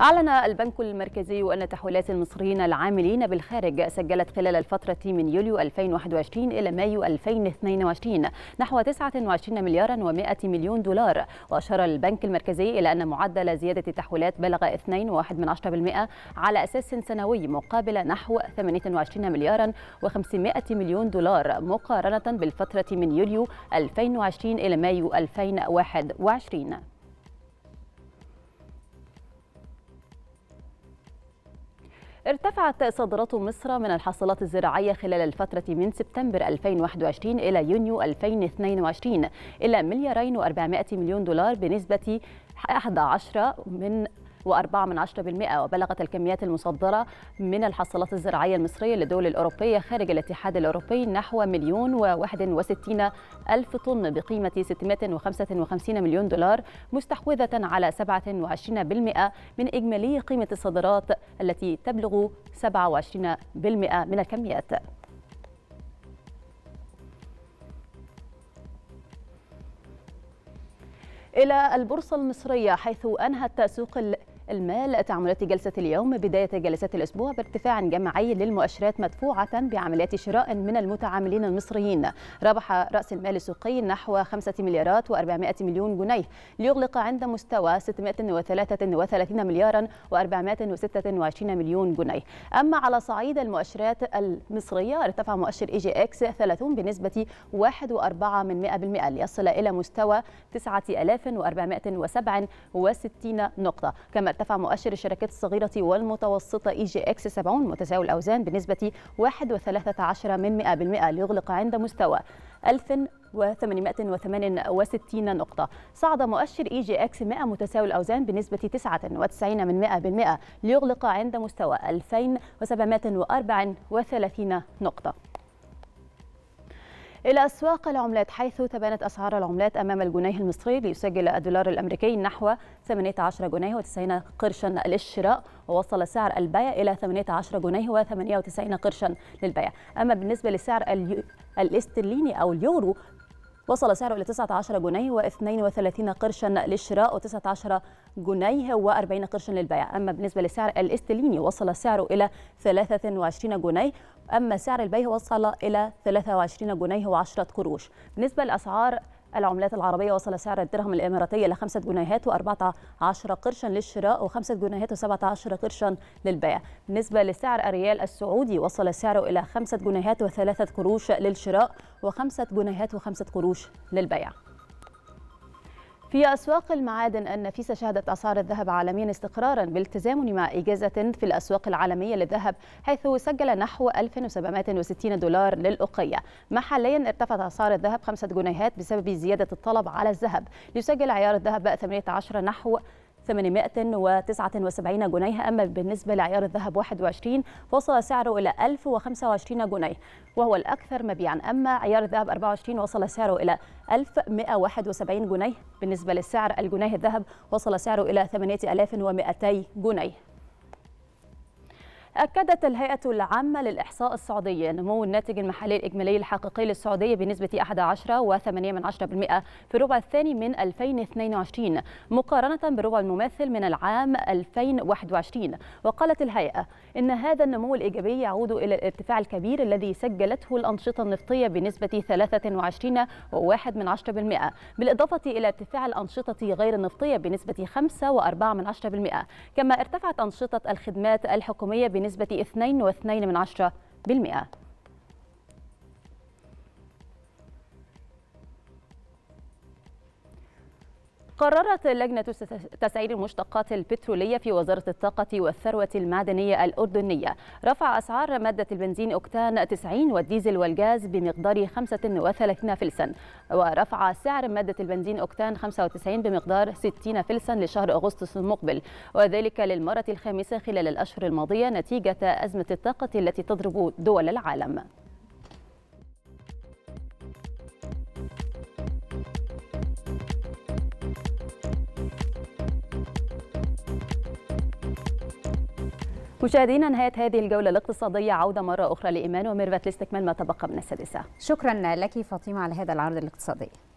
أعلن البنك المركزي أن تحويلات المصريين العاملين بالخارج سجلت خلال الفترة من يوليو 2021 إلى مايو 2022 نحو 29 مليارا و100 مليون دولار وأشار البنك المركزي إلى أن معدل زيادة التحويلات بلغ 2.1% على أساس سنوي مقابل نحو 28 مليارا و500 مليون دولار مقارنة بالفترة من يوليو 2020 إلى مايو 2021 ارتفعت صادرات مصر من الحاصلات الزراعية خلال الفترة من سبتمبر 2021 إلى يونيو 2022 إلى مليارين و400 مليون دولار بنسبة 11 من وبلغت الكميات المصدرة من الحصلات الزراعية المصرية للدول الأوروبية خارج الاتحاد الأوروبي نحو مليون و61 ألف طن بقيمة 655 مليون دولار مستحوذة على 27% من إجمالي قيمة الصادرات التي تبلغ 27% من الكميات إلى البورصة المصرية حيث أنهت سوق المال تعاملات جلسة اليوم بداية جلسات الأسبوع بارتفاع جماعي للمؤشرات مدفوعة بعمليات شراء من المتعاملين المصريين ربح رأس المال السوقي نحو 5 مليارات و400 مليون جنيه ليغلق عند مستوى 633 مليارا و426 مليون جنيه أما على صعيد المؤشرات المصرية ارتفع مؤشر إي جي إكس 30 بنسبة 1.4% ليصل إلى مستوى 9467 نقطة كما ارتفع مؤشر الشركات الصغيرة والمتوسطة اي جي اكس 70 متساوي الأوزان بنسبة 1.13 من 100% ليغلق عند مستوى 1868 نقطة صعد مؤشر اي جي اكس 100 متساوي الأوزان بنسبة 99 من 100% ليغلق عند مستوى 2734 نقطة إلى أسواق العملات حيث تبانت أسعار العملات أمام الجنيه المصري ليسجل الدولار الأمريكي نحو 18 جنيه و90 قرشا للشراء ووصل سعر البيع إلى 18 جنيه و98 قرشا للبيع أما بالنسبة لسعر الاسترليني أو اليورو وصل سعره إلى 19 جنيه و32 قرشا للشراء و19 جنيه و40 قرشا للبيع أما بالنسبة لسعر الاستليني وصل سعره إلى 23 جنيه أما سعر البيع وصل إلى 23 جنيه و10 قروش بالنسبة لأسعار العملات العربية وصل سعر الدرهم الإماراتي إلى 5 جنيهات و14 قرشا للشراء و5 جنيهات و17 قرشا للبيع بالنسبة لسعر الريال السعودي وصل سعره إلى 5 جنيهات و3 قروش للشراء و5 جنيهات و5 قروش للبيع في أسواق المعادن النفيسة شهدت أسعار الذهب عالميا استقرارا بالتزامن مع إجازة في الأسواق العالمية للذهب حيث سجل نحو 1760 دولار للأقية محليا ارتفعت أسعار الذهب خمسة جنيهات بسبب زيادة الطلب على الذهب ليسجل عيار الذهب 18 نحو 879 جنيه أما بالنسبة لعيار الذهب 21 وصل سعره إلى 1025 جنيه وهو الأكثر مبيعا أما عيار الذهب 24 وصل سعره إلى 1171 جنيه بالنسبة للسعر الجنيه الذهب وصل سعره إلى 8200 جنيه أكدت الهيئة العامة للإحصاء السعودية نمو الناتج المحلي الإجمالي الحقيقي للسعودية بنسبة 11.8% في الربع الثاني من 2022 مقارنة بالربع المماثل من العام 2021 وقالت الهيئة إن هذا النمو الإيجابي يعود إلى الارتفاع الكبير الذي سجلته الأنشطة النفطية بنسبة 23.1% بالإضافة إلى ارتفاع الأنشطة غير النفطية بنسبة 5.4% كما ارتفعت أنشطة الخدمات الحكومية بنسبة 2.2% قررت لجنة تسعير المشتقات البترولية في وزارة الطاقة والثروة المعدنية الأردنية رفع أسعار مادة البنزين أكتان 90 والديزل والغاز بمقدار 35 فلسا ورفع سعر مادة البنزين أكتان 95 بمقدار 60 فلسا لشهر أغسطس المقبل وذلك للمرة الخامسة خلال الأشهر الماضية نتيجة أزمة الطاقة التي تضرب دول العالم مشاهدينا نهاية هذه الجولة الاقتصادية عودة مرة أخرى لإيمان وميرفت لاستكمال ما تبقى من السادسة شكرا لك فاطمة على هذا العرض الاقتصادي